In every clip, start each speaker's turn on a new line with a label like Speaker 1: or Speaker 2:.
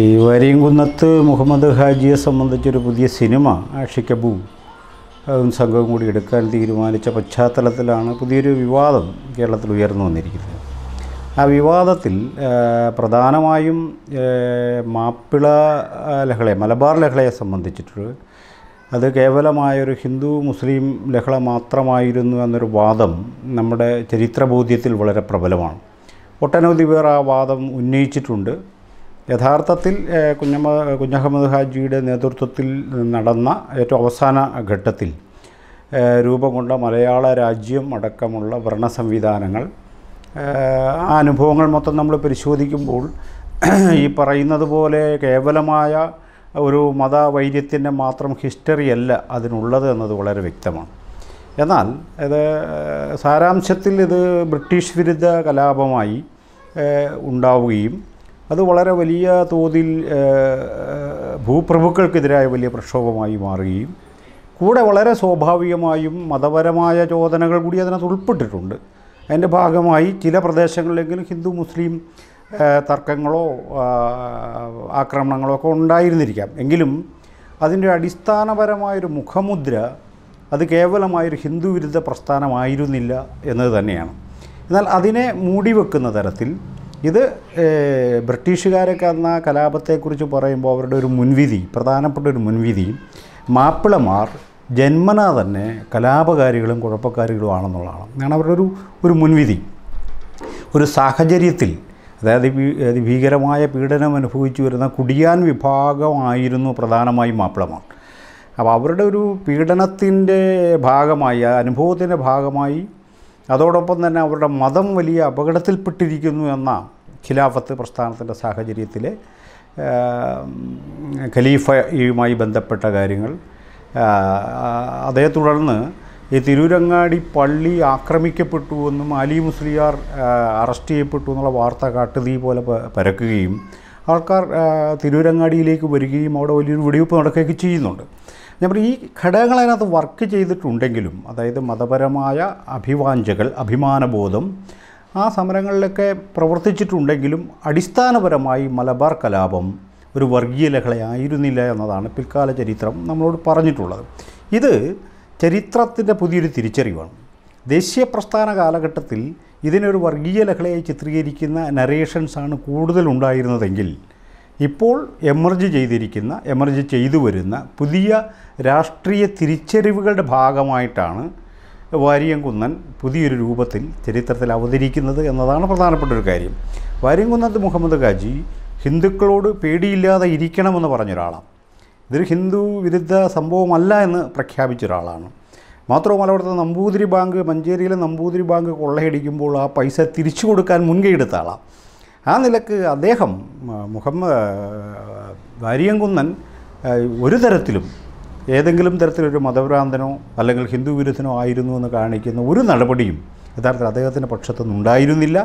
Speaker 1: ഈ വരിയംകുന്നത്ത് മുഹമ്മദ് ഹാജിയെ സംബന്ധിച്ചൊരു പുതിയ സിനിമ അതും സംഘവും കൂടി എടുക്കാൻ തീരുമാനിച്ച പശ്ചാത്തലത്തിലാണ് പുതിയൊരു വിവാദം കേരളത്തിൽ ഉയർന്നു വന്നിരിക്കുന്നത് ആ വിവാദത്തിൽ പ്രധാനമായും മാപ്പിള ലഹളയെ മലബാർ ലഹളയെ സംബന്ധിച്ചിട്ട് അത് കേവലമായൊരു ഹിന്ദു മുസ്ലിം ലഹള മാത്രമായിരുന്നു എന്നൊരു വാദം നമ്മുടെ ചരിത്രബോധ്യത്തിൽ വളരെ പ്രബലമാണ് ഒട്ടനവധി പേർ ആ വാദം ഉന്നയിച്ചിട്ടുണ്ട് യഥാർത്ഥത്തിൽ കുഞ്ഞമ്മ കുഞ്ഞഹമ്മദ് ഹാജിയുടെ നേതൃത്വത്തിൽ നടന്ന ഏറ്റവും അവസാന ഘട്ടത്തിൽ രൂപം കൊണ്ട മലയാള രാജ്യം അടക്കമുള്ള ഭരണ സംവിധാനങ്ങൾ ആ അനുഭവങ്ങൾ മൊത്തം നമ്മൾ പരിശോധിക്കുമ്പോൾ ഈ പറയുന്നത് പോലെ കേവലമായ ഒരു മതവൈദ്യത്തിൻ്റെ മാത്രം ഹിസ്റ്ററി അല്ല അതിനുള്ളത് എന്നത് വളരെ വ്യക്തമാണ് എന്നാൽ ഇത് സാരാംശത്തിൽ ഇത് ബ്രിട്ടീഷ് വിരുദ്ധ കലാപമായി ഉണ്ടാവുകയും അത് വളരെ വലിയ തോതിൽ ഭൂപ്രഭുക്കൾക്കെതിരായ വലിയ പ്രക്ഷോഭമായി മാറുകയും കൂടെ വളരെ സ്വാഭാവികമായും മതപരമായ ചോദനകൾ കൂടി അതിനകത്ത് ഉൾപ്പെട്ടിട്ടുണ്ട് അതിൻ്റെ ഭാഗമായി ചില പ്രദേശങ്ങളിലെങ്കിലും ഹിന്ദു മുസ്ലിം തർക്കങ്ങളോ ആക്രമണങ്ങളോ ഒക്കെ ഉണ്ടായിരുന്നിരിക്കാം എങ്കിലും അതിൻ്റെ അടിസ്ഥാനപരമായൊരു മുഖമുദ്ര അത് കേവലമായൊരു ഹിന്ദു വിരുദ്ധ പ്രസ്ഥാനമായിരുന്നില്ല എന്നത് തന്നെയാണ് എന്നാൽ അതിനെ മൂടിവെക്കുന്ന തരത്തിൽ ഇത് ബ്രിട്ടീഷുകാരൊക്കെ അന്ന കലാപത്തെക്കുറിച്ച് പറയുമ്പോൾ അവരുടെ ഒരു മുൻവിധി പ്രധാനപ്പെട്ട ഒരു മുൻവിധി മാപ്പിളമാർ ജന്മനാ തന്നെ കലാപകാരികളും കുഴപ്പക്കാരികളും ആണെന്നുള്ളതാണ് അതാണ് അവരുടെ ഒരു ഒരു മുൻവിധി ഒരു സാഹചര്യത്തിൽ അതായത് ഭീകരമായ പീഡനം അനുഭവിച്ചു വരുന്ന കുടിയാൻ വിഭാഗമായിരുന്നു പ്രധാനമായും മാപ്പിളമാർ അപ്പോൾ അവരുടെ ഒരു പീഡനത്തിൻ്റെ ഭാഗമായി അനുഭവത്തിൻ്റെ ഭാഗമായി അതോടൊപ്പം തന്നെ അവരുടെ മതം വലിയ അപകടത്തിൽപ്പെട്ടിരിക്കുന്നു എന്ന ഖിലാഫത്ത് പ്രസ്ഥാനത്തിൻ്റെ സാഹചര്യത്തിൽ ഖലീഫയുമായി ബന്ധപ്പെട്ട കാര്യങ്ങൾ അതേ തുടർന്ന് ഈ തിരൂരങ്ങാടി പള്ളി ആക്രമിക്കപ്പെട്ടു എന്നും അലി മുസ്ലിയാർ അറസ്റ്റ് ചെയ്യപ്പെട്ടു എന്നുള്ള വാർത്ത കാട്ടുതീ പോലെ പരക്കുകയും ആൾക്കാർ തിരൂരങ്ങാടിയിലേക്ക് വരികയും അവിടെ വലിയൊരു വെടിവെപ്പ് നടക്കുകയൊക്കെ ചെയ്യുന്നുണ്ട് ഞാൻ പറയും ഈ ഘടകങ്ങൾ അതിനകത്ത് വർക്ക് ചെയ്തിട്ടുണ്ടെങ്കിലും അതായത് മതപരമായ അഭിവാഞ്ചകൾ അഭിമാനബോധം ആ സമരങ്ങളിലൊക്കെ പ്രവർത്തിച്ചിട്ടുണ്ടെങ്കിലും അടിസ്ഥാനപരമായി മലബാർ കലാപം ഒരു വർഗീയ ലഹളയായിരുന്നില്ല എന്നതാണ് പിൽക്കാല ചരിത്രം നമ്മളോട് പറഞ്ഞിട്ടുള്ളത് ഇത് ചരിത്രത്തിൻ്റെ പുതിയൊരു തിരിച്ചറിവാണ് ദേശീയ പ്രസ്ഥാന കാലഘട്ടത്തിൽ ഇതിനൊരു വർഗീയ ലഹളയായി ചിത്രീകരിക്കുന്ന നരേഷൻസാണ് കൂടുതലുണ്ടായിരുന്നതെങ്കിൽ ഇപ്പോൾ എമർജ് ചെയ്തിരിക്കുന്ന എമർജ് ചെയ്തു വരുന്ന പുതിയ രാഷ്ട്രീയ തിരിച്ചറിവുകളുടെ ഭാഗമായിട്ടാണ് വാരിയംകുന്നൻ പുതിയൊരു രൂപത്തിൽ ചരിത്രത്തിൽ അവതരിക്കുന്നത് എന്നതാണ് പ്രധാനപ്പെട്ട ഒരു കാര്യം വാരിയംകുന്നത്ത് മുഹമ്മദ് ഖാജി ഹിന്ദുക്കളോട് പേടിയില്ലാതെ ഇരിക്കണമെന്ന് പറഞ്ഞ ഒരാളാണ് ഇതൊരു ഹിന്ദു വിരുദ്ധ സംഭവമല്ല എന്ന് പ്രഖ്യാപിച്ച ഒരാളാണ് മാത്രവുമല്ല അവിടുത്തെ നമ്പൂതിരി ബാങ്ക് മഞ്ചേരിയിലെ നമ്പൂതിരി ബാങ്ക് കൊള്ളയടിക്കുമ്പോൾ ആ പൈസ തിരിച്ചു കൊടുക്കാൻ മുൻകൈ എടുത്ത ആളാണ് ആ നിലക്ക് അദ്ദേഹം മുഹമ്മദ് വാരിയംകുന്നൻ ഒരു തരത്തിലും ഏതെങ്കിലും തരത്തിലൊരു മതഭ്രാന്തനോ അല്ലെങ്കിൽ ഹിന്ദു വിരുദ്ധനോ ആയിരുന്നു എന്ന് കാണിക്കുന്ന ഒരു നടപടിയും യഥാർത്ഥത്തിൽ അദ്ദേഹത്തിൻ്റെ പക്ഷത്തുനിന്നുണ്ടായിരുന്നില്ല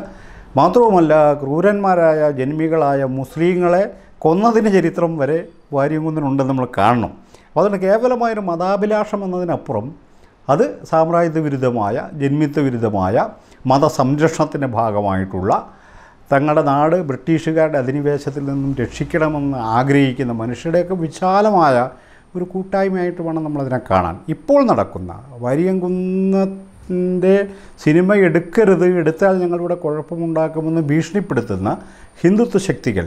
Speaker 1: മാത്രവുമല്ല ക്രൂരന്മാരായ ജന്മികളായ മുസ്ലിങ്ങളെ കൊന്നതിൻ്റെ ചരിത്രം വരെ വാര്യംകുന്നനുണ്ടെന്ന് നമ്മൾ കാണണം അതുകൊണ്ട് കേവലമായൊരു മതാഭിലാഷം എന്നതിനപ്പുറം അത് സാമ്രാജ്യത്വ വിരുദ്ധമായ ജന്മിത്വ വിരുദ്ധമായ മതസംരക്ഷണത്തിൻ്റെ ഭാഗമായിട്ടുള്ള തങ്ങളുടെ നാട് ബ്രിട്ടീഷുകാരുടെ അധിനിവേശത്തിൽ നിന്നും രക്ഷിക്കണമെന്ന് ആഗ്രഹിക്കുന്ന മനുഷ്യരുടെയൊക്കെ വിശാലമായ ഒരു കൂട്ടായ്മയായിട്ട് വേണം നമ്മളതിനെ കാണാൻ ഇപ്പോൾ നടക്കുന്ന വരിയംകുന്നത്തിൻ്റെ സിനിമ എടുക്കരുത് എടുത്താൽ ഞങ്ങളിവിടെ കുഴപ്പമുണ്ടാക്കുമെന്ന് ഭീഷണിപ്പെടുത്തുന്ന ഹിന്ദുത്വ ശക്തികൾ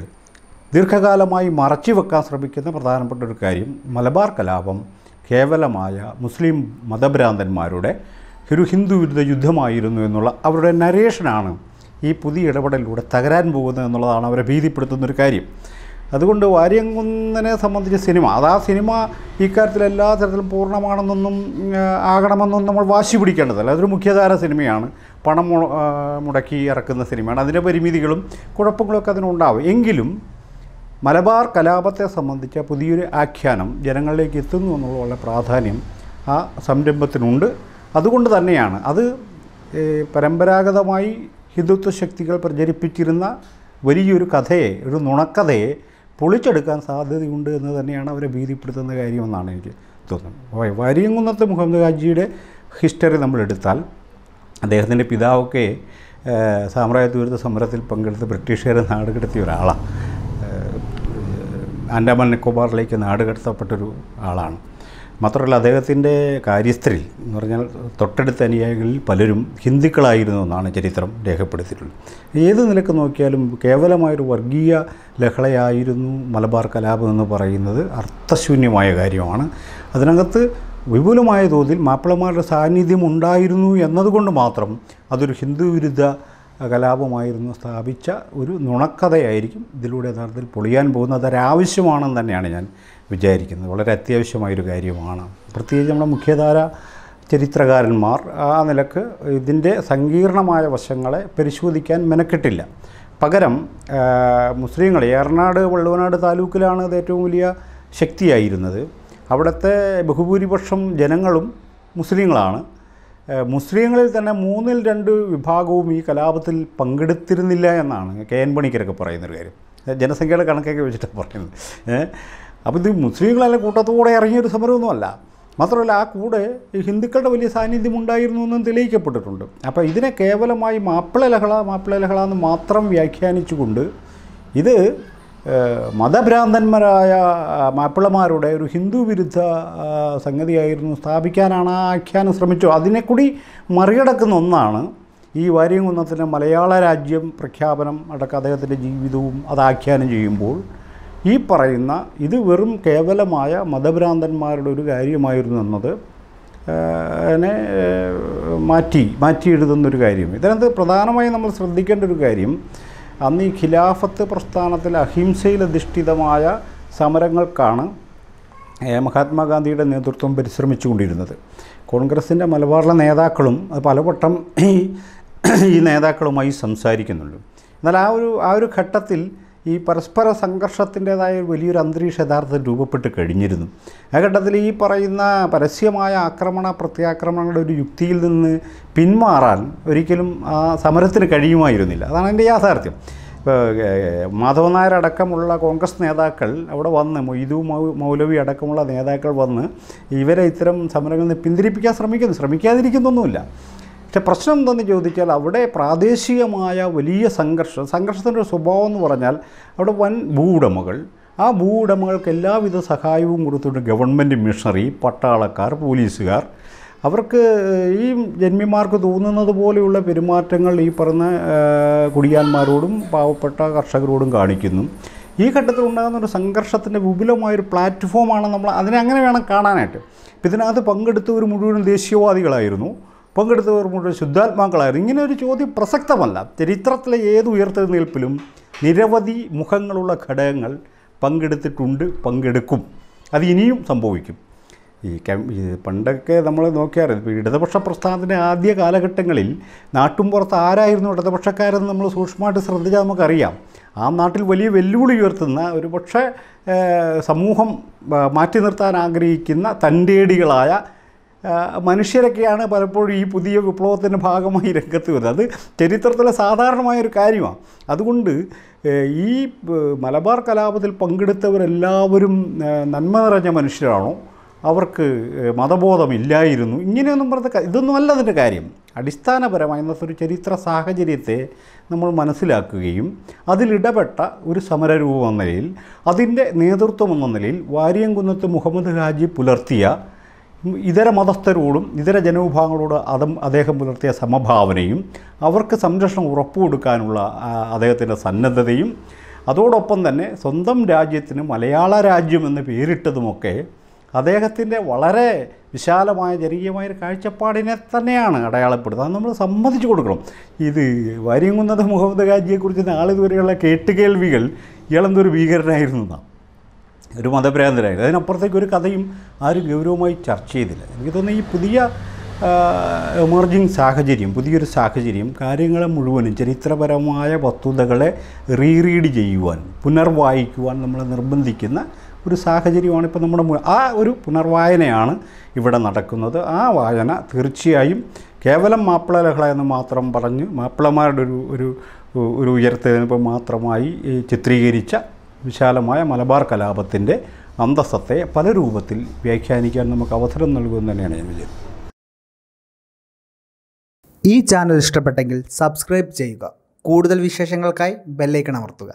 Speaker 1: ദീർഘകാലമായി മറച്ചു വെക്കാൻ ശ്രമിക്കുന്ന പ്രധാനപ്പെട്ട ഒരു കാര്യം മലബാർ കലാപം കേവലമായ മുസ്ലിം മതഭ്രാന്തന്മാരുടെ ഒരു ഹിന്ദു വിരുദ്ധ യുദ്ധമായിരുന്നു എന്നുള്ള അവരുടെ നരേഷനാണ് ഈ പുതിയ ഇടപെടലിലൂടെ തകരാൻ പോകുന്നത് എന്നുള്ളതാണ് അവരെ ഭീതിപ്പെടുത്തുന്നൊരു കാര്യം അതുകൊണ്ട് വാര്യംകുന്നനെ സംബന്ധിച്ച സിനിമ അത് ആ സിനിമ ഇക്കാര്യത്തിൽ എല്ലാ തരത്തിലും പൂർണ്ണമാണെന്നൊന്നും ആകണമെന്നൊന്നും നമ്മൾ വാശി പിടിക്കേണ്ടതല്ല അതൊരു മുഖ്യധാര സിനിമയാണ് പണം മുടക്കി ഇറക്കുന്ന സിനിമയാണ് അതിൻ്റെ പരിമിതികളും കുഴപ്പങ്ങളൊക്കെ അതിനുണ്ടാവും എങ്കിലും മലബാർ കലാപത്തെ സംബന്ധിച്ച പുതിയൊരു ആഖ്യാനം ജനങ്ങളിലേക്ക് എത്തുന്നു എന്നുള്ള പ്രാധാന്യം ആ സംരംഭത്തിനുണ്ട് അതുകൊണ്ട് തന്നെയാണ് അത് പരമ്പരാഗതമായി ഹിന്ദുത്വ ശക്തികൾ പ്രചരിപ്പിച്ചിരുന്ന വലിയൊരു കഥയെ ഒരു നുണക്കഥയെ പൊളിച്ചെടുക്കാൻ സാധ്യതയുണ്ട് എന്ന് തന്നെയാണ് അവരെ ഭീതിപ്പെടുത്തുന്ന കാര്യമെന്നാണ് എനിക്ക് തോന്നുന്നത് വാരിയംകുന്നത്ത് മുഹമ്മദ് ഹാജിയുടെ ഹിസ്റ്ററി നമ്മൾ എടുത്താൽ അദ്ദേഹത്തിൻ്റെ പിതാവൊക്കെ സാമ്രാജ്യ ദുരിത സമരത്തിൽ പങ്കെടുത്ത് ബ്രിട്ടീഷുകാരെ നാടുകടത്തിയ ഒരാളാണ് ആൻഡമാൻ നിക്കോബാറിലേക്ക് നാടുകടത്തപ്പെട്ടൊരു ആളാണ് മാത്രമല്ല അദ്ദേഹത്തിൻ്റെ കാര്യസ്ഥരിൽ എന്ന് പറഞ്ഞാൽ തൊട്ടടുത്ത അനുയായികളിൽ പലരും ഹിന്ദുക്കളായിരുന്നു എന്നാണ് ചരിത്രം രേഖപ്പെടുത്തിയിട്ടുള്ളത് ഏത് നിലക്ക് നോക്കിയാലും കേവലമായൊരു വർഗീയ ലഹളയായിരുന്നു മലബാർ കലാപം എന്ന് പറയുന്നത് അർത്ഥശൂന്യമായ കാര്യമാണ് അതിനകത്ത് വിപുലമായ തോതിൽ മാപ്പിളമാരുടെ സാന്നിധ്യം ഉണ്ടായിരുന്നു എന്നതുകൊണ്ട് മാത്രം അതൊരു ഹിന്ദു വിരുദ്ധ കലാപമായിരുന്നു സ്ഥാപിച്ച ഒരു നുണക്കഥയായിരിക്കും ഇതിലൂടെ യഥാർത്ഥത്തിൽ പൊളിയാൻ പോകുന്നത് അതൊരാവശ്യമാണെന്ന് തന്നെയാണ് ഞാൻ വിചാരിക്കുന്നത് വളരെ അത്യാവശ്യമായൊരു കാര്യമാണ് പ്രത്യേകിച്ച് നമ്മുടെ മുഖ്യധാര ചരിത്രകാരന്മാർ ആ നിലക്ക് ഇതിൻ്റെ സങ്കീർണമായ വശങ്ങളെ പരിശോധിക്കാൻ മെനക്കെട്ടില്ല പകരം മുസ്ലിങ്ങൾ ഏറനാട് വള്ളുവനാട് താലൂക്കിലാണ് അത് ഏറ്റവും വലിയ ശക്തിയായിരുന്നത് അവിടുത്തെ ബഹുഭൂരിപക്ഷം ജനങ്ങളും മുസ്ലിങ്ങളാണ് മുസ്ലിങ്ങളിൽ തന്നെ മൂന്നിൽ രണ്ട് വിഭാഗവും ഈ കലാപത്തിൽ പങ്കെടുത്തിരുന്നില്ല എന്നാണ് കെ എൻ പണിക്കരൊക്കെ പറയുന്നൊരു കാര്യം ജനസംഖ്യയുടെ കണക്കൊക്കെ വെച്ചിട്ടാണ് പറയുന്നത് അപ്പോൾ ഇത് മുസ്ലിങ്ങളെല്ലാം കൂട്ടത്തോടെ ഇറങ്ങിയൊരു സമരമൊന്നുമല്ല മാത്രമല്ല ആ കൂടെ ഈ ഹിന്ദുക്കളുടെ വലിയ സാന്നിധ്യം ഉണ്ടായിരുന്നു എന്നും തെളിയിക്കപ്പെട്ടിട്ടുണ്ട് അപ്പോൾ ഇതിനെ കേവലമായി മാപ്പിള ലഹള മാപ്പിള ലഹള എന്ന് മാത്രം വ്യാഖ്യാനിച്ചുകൊണ്ട് ഇത് മതഭ്രാന്തന്മാരായ മാപ്പിളമാരുടെ ഒരു ഹിന്ദു വിരുദ്ധ സംഗതിയായിരുന്നു സ്ഥാപിക്കാനാണ് ആ ആഖ്യാനം ശ്രമിച്ചു അതിനെക്കൂടി മറികടക്കുന്ന ഒന്നാണ് ഈ കുന്നത്തിൻ്റെ മലയാള രാജ്യം പ്രഖ്യാപനം അടക്കം അദ്ദേഹത്തിൻ്റെ ജീവിതവും അത് ആഖ്യാനം ചെയ്യുമ്പോൾ ഈ പറയുന്ന ഇത് വെറും കേവലമായ മതഭ്രാന്തന്മാരുടെ ഒരു കാര്യമായിരുന്നു എന്നത് നെ മാറ്റി മാറ്റി കാര്യം ഇതിനകത്ത് പ്രധാനമായി നമ്മൾ ശ്രദ്ധിക്കേണ്ട ഒരു കാര്യം അന്ന് ഈ ഖിലാഫത്ത് പ്രസ്ഥാനത്തിൽ അഹിംസയിലധിഷ്ഠിതമായ സമരങ്ങൾക്കാണ് മഹാത്മാഗാന്ധിയുടെ നേതൃത്വം കൊണ്ടിരുന്നത് കോൺഗ്രസിൻ്റെ മലബാറിലെ നേതാക്കളും അത് പലവട്ടം ഈ നേതാക്കളുമായി സംസാരിക്കുന്നുള്ളൂ എന്നാൽ ആ ഒരു ആ ഒരു ഘട്ടത്തിൽ ഈ പരസ്പര സംഘർഷത്തിൻ്റെതായ വലിയൊരു അന്തരീക്ഷ യഥാർത്ഥത്തിൽ രൂപപ്പെട്ട് കഴിഞ്ഞിരുന്നു ആ ഘട്ടത്തിൽ ഈ പറയുന്ന പരസ്യമായ ആക്രമണ പ്രത്യാക്രമണങ്ങളുടെ ഒരു യുക്തിയിൽ നിന്ന് പിന്മാറാൻ ഒരിക്കലും ആ സമരത്തിന് കഴിയുമായിരുന്നില്ല അതാണ് എൻ്റെ യാഥാർത്ഥ്യം മാധവൻ നായർ അടക്കമുള്ള കോൺഗ്രസ് നേതാക്കൾ അവിടെ വന്ന് മൊയ്തു മൗലവി അടക്കമുള്ള നേതാക്കൾ വന്ന് ഇവരെ ഇത്തരം സമരങ്ങളിൽ നിന്ന് പിന്തിരിപ്പിക്കാൻ ശ്രമിക്കുന്നു ശ്രമിക്കാതിരിക്കുന്നൊന്നുമില്ല പക്ഷെ പ്രശ്നം എന്തെന്ന് ചോദിച്ചാൽ അവിടെ പ്രാദേശികമായ വലിയ സംഘർഷം സംഘർഷത്തിൻ്റെ സ്വഭാവം എന്ന് പറഞ്ഞാൽ അവിടെ വൻ ഭൂവുടമകൾ ആ ഭൂവുടമകൾക്ക് എല്ലാവിധ സഹായവും കൊടുത്തിട്ട് ഗവൺമെൻറ് മിഷണറി പട്ടാളക്കാർ പോലീസുകാർ അവർക്ക് ഈ ജന്മിമാർക്ക് തോന്നുന്നത് പോലെയുള്ള പെരുമാറ്റങ്ങൾ ഈ പറഞ്ഞ കുടിയാന്മാരോടും പാവപ്പെട്ട കർഷകരോടും കാണിക്കുന്നു ഈ ഘട്ടത്തിൽ ഉണ്ടാകുന്ന ഒരു സംഘർഷത്തിൻ്റെ വിപുലമായൊരു പ്ലാറ്റ്ഫോമാണ് നമ്മൾ അതിനെ അങ്ങനെ വേണം കാണാനായിട്ട് ഇതിനകത്ത് പങ്കെടുത്തവർ മുഴുവൻ ദേശീയവാദികളായിരുന്നു പങ്കെടുത്തവർ മുഴുവൻ ശുദ്ധാത്മാക്കളായിരുന്നു ഇങ്ങനെ ഒരു ചോദ്യം പ്രസക്തമല്ല ചരിത്രത്തിലെ ഏത് ഉയർത്തെഴുന്നേൽപ്പിലും നിരവധി മുഖങ്ങളുള്ള ഘടകങ്ങൾ പങ്കെടുത്തിട്ടുണ്ട് പങ്കെടുക്കും അത് ഇനിയും സംഭവിക്കും ഈ പണ്ടൊക്കെ നമ്മൾ നോക്കിയാറിയത് ഇപ്പോൾ ഇടതുപക്ഷ പ്രസ്ഥാനത്തിൻ്റെ ആദ്യ കാലഘട്ടങ്ങളിൽ പുറത്ത് ആരായിരുന്നു ഇടതുപക്ഷക്കാരെന്ന് നമ്മൾ സൂക്ഷ്മമായിട്ട് ശ്രദ്ധിച്ചാൽ നമുക്കറിയാം ആ നാട്ടിൽ വലിയ വെല്ലുവിളി ഉയർത്തുന്ന ഒരു പക്ഷേ സമൂഹം മാറ്റി നിർത്താൻ ആഗ്രഹിക്കുന്ന തൻ്റെടികളായ മനുഷ്യരൊക്കെയാണ് പലപ്പോഴും ഈ പുതിയ വിപ്ലവത്തിൻ്റെ ഭാഗമായി രംഗത്ത് വരുന്നത് അത് ചരിത്രത്തിലെ സാധാരണമായൊരു കാര്യമാണ് അതുകൊണ്ട് ഈ മലബാർ കലാപത്തിൽ പങ്കെടുത്തവരെല്ലാവരും നന്മ നിറഞ്ഞ മനുഷ്യരാണോ അവർക്ക് മതബോധമില്ലായിരുന്നു ഇങ്ങനെയൊന്നും പറഞ്ഞ ഇതൊന്നും അല്ല അതിൻ്റെ കാര്യം അടിസ്ഥാനപരമായി ഇന്നത്തെ ഒരു ചരിത്ര സാഹചര്യത്തെ നമ്മൾ മനസ്സിലാക്കുകയും അതിലിടപെട്ട ഒരു സമരരൂപം എന്ന നിലയിൽ അതിൻ്റെ നേതൃത്വം എന്ന നിലയിൽ വാരിയംകുന്നത്ത് മുഹമ്മദ് ഹാജി പുലർത്തിയ ഇതര മതസ്ഥരോടും ഇതര ജനവിഭാഗങ്ങളോട് അതും അദ്ദേഹം പുലർത്തിയ സമഭാവനയും അവർക്ക് സംരക്ഷണം ഉറപ്പുകൊടുക്കാനുള്ള അദ്ദേഹത്തിൻ്റെ സന്നദ്ധതയും അതോടൊപ്പം തന്നെ സ്വന്തം രാജ്യത്തിന് മലയാള രാജ്യം എന്ന് പേരിട്ടതുമൊക്കെ അദ്ദേഹത്തിൻ്റെ വളരെ വിശാലമായ ജനകീയമായ ഒരു കാഴ്ചപ്പാടിനെ തന്നെയാണ് അടയാളപ്പെടുത്തുന്നത് അത് നമ്മൾ സമ്മതിച്ചു കൊടുക്കണം ഇത് വാര്യംകുന്നത് മുഹമ്മദ് ഗാജിയെക്കുറിച്ച് നാളിതുവരെയുള്ള കേട്ടുകേൾവികൾ ഇയാളെന്തൊരു ഭീകരനായിരുന്നു എന്നാണ് ഒരു മതഭ്രാന്തരായിരുന്നു അതിനപ്പുറത്തേക്ക് ഒരു കഥയും ആരും ഗൗരവമായി ചർച്ച ചെയ്തില്ല എനിക്ക് തോന്നുന്നു ഈ പുതിയ എമർജിങ് സാഹചര്യം പുതിയൊരു സാഹചര്യം കാര്യങ്ങളെ മുഴുവനും ചരിത്രപരമായ വസ്തുതകളെ റീറീഡ് ചെയ്യുവാൻ പുനർവായിക്കുവാൻ നമ്മളെ നിർബന്ധിക്കുന്ന ഒരു സാഹചര്യമാണ് ഇപ്പോൾ നമ്മുടെ ആ ഒരു പുനർവായനയാണ് ഇവിടെ നടക്കുന്നത് ആ വായന തീർച്ചയായും കേവലം മാപ്പിള ലഹള എന്ന് മാത്രം പറഞ്ഞ് മാപ്പിളമാരുടെ ഒരു ഒരു ഒരു ഉയർത്തതിനിപ്പോൾ മാത്രമായി ചിത്രീകരിച്ച വിശാലമായ മലബാർ കലാപത്തിൻ്റെ അന്തസ്സത്തെ പല രൂപത്തിൽ വ്യാഖ്യാനിക്കാൻ നമുക്ക് അവസരം നൽകുമെന്ന് തന്നെയാണ് ഞാൻ വിചാരിക്കുന്നത് ഈ ചാനൽ ഇഷ്ടപ്പെട്ടെങ്കിൽ സബ്സ്ക്രൈബ് ചെയ്യുക കൂടുതൽ വിശേഷങ്ങൾക്കായി ബെല്ലൈക്കൺ അമർത്തുക